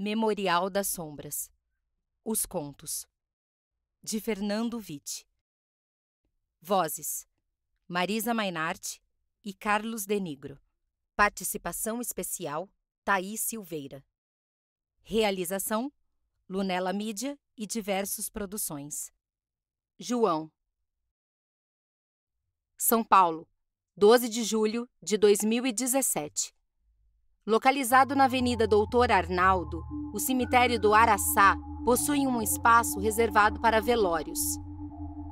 Memorial das Sombras Os Contos de Fernando Witt Vozes Marisa Mainarte e Carlos Denigro Participação especial Thaís Silveira Realização Lunela Mídia e diversos produções João São Paulo 12 de julho de 2017 Localizado na Avenida Doutor Arnaldo, o cemitério do Araçá possui um espaço reservado para velórios.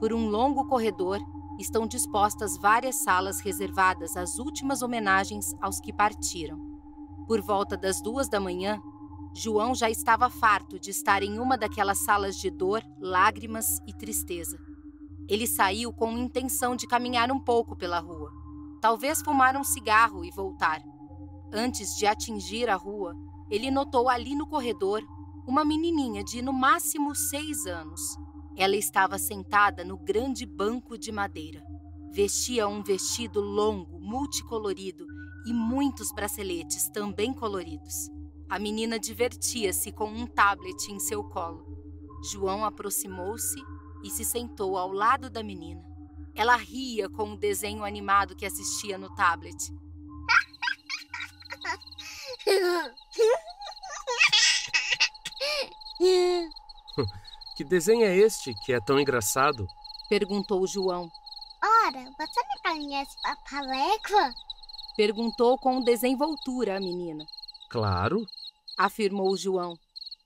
Por um longo corredor estão dispostas várias salas reservadas às últimas homenagens aos que partiram. Por volta das duas da manhã, João já estava farto de estar em uma daquelas salas de dor, lágrimas e tristeza. Ele saiu com intenção de caminhar um pouco pela rua, talvez fumar um cigarro e voltar. Antes de atingir a rua, ele notou ali no corredor uma menininha de no máximo seis anos. Ela estava sentada no grande banco de madeira. Vestia um vestido longo, multicolorido e muitos braceletes também coloridos. A menina divertia-se com um tablet em seu colo. João aproximou-se e se sentou ao lado da menina. Ela ria com o desenho animado que assistia no tablet que desenho é este que é tão engraçado? Perguntou João. Ora, você me conhece Papalégua? Perguntou com desenvoltura a menina. Claro, afirmou João.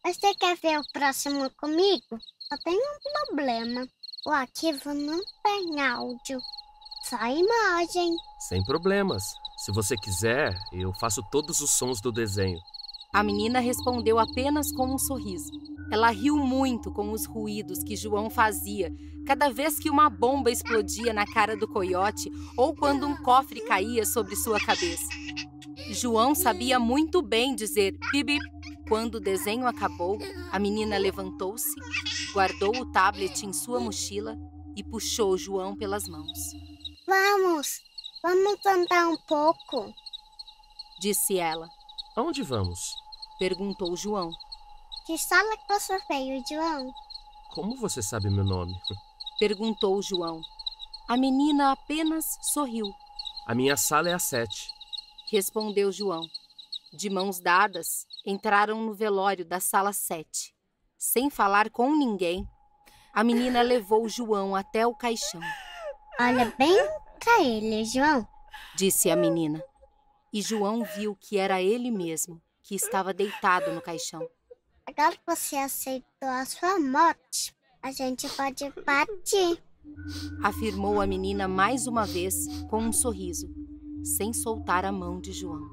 Você quer ver o próximo comigo? Eu tenho um problema. O arquivo não tem áudio, só imagem. Sem problemas, se você quiser, eu faço todos os sons do desenho. A menina respondeu apenas com um sorriso. Ela riu muito com os ruídos que João fazia cada vez que uma bomba explodia na cara do coiote ou quando um cofre caía sobre sua cabeça. João sabia muito bem dizer bibi. Quando o desenho acabou, a menina levantou-se, guardou o tablet em sua mochila e puxou João pelas mãos. Vamos! Vamos andar um pouco, disse ela. Aonde vamos? perguntou João. Que sala que você veio, João? Como você sabe meu nome? perguntou João. A menina apenas sorriu. A minha sala é a sete, respondeu João. De mãos dadas, entraram no velório da sala sete, sem falar com ninguém. A menina levou João até o caixão. Olha bem Solta ele, João, disse a menina. E João viu que era ele mesmo, que estava deitado no caixão. Agora que você aceitou a sua morte, a gente pode partir. Afirmou a menina mais uma vez, com um sorriso, sem soltar a mão de João.